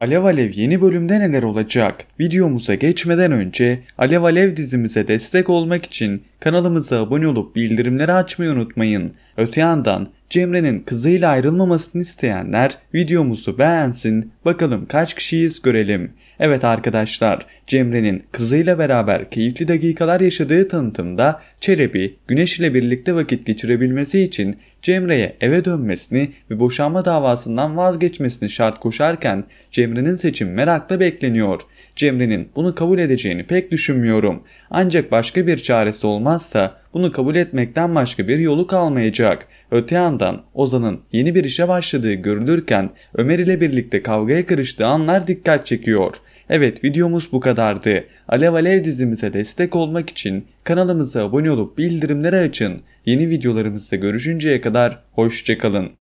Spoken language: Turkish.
Alev Alev yeni bölümde neler olacak? Videomuza geçmeden önce Alev Alev dizimize destek olmak için kanalımıza abone olup bildirimleri açmayı unutmayın. Öte yandan Cemre'nin kızıyla ayrılmamasını isteyenler videomuzu beğensin. Bakalım kaç kişiyiz görelim. Evet arkadaşlar, Cemre'nin kızıyla beraber keyifli dakikalar yaşadığı tanıtımda Çelebi, Güneş ile birlikte vakit geçirebilmesi için Cemre'ye eve dönmesini ve boşanma davasından vazgeçmesini şart koşarken Cemre'nin seçim merakla bekleniyor. Cemre'nin bunu kabul edeceğini pek düşünmüyorum. Ancak başka bir çaresi olmazsa bunu kabul etmekten başka bir yolu kalmayacak. Öte yandan Ozan'ın yeni bir işe başladığı görülürken Ömer ile birlikte kavgaya karıştığı anlar dikkat çekiyor. Evet videomuz bu kadardı. Alev Alev dizimize destek olmak için kanalımıza abone olup bildirimleri açın. Yeni videolarımızda görüşünceye kadar hoşçakalın.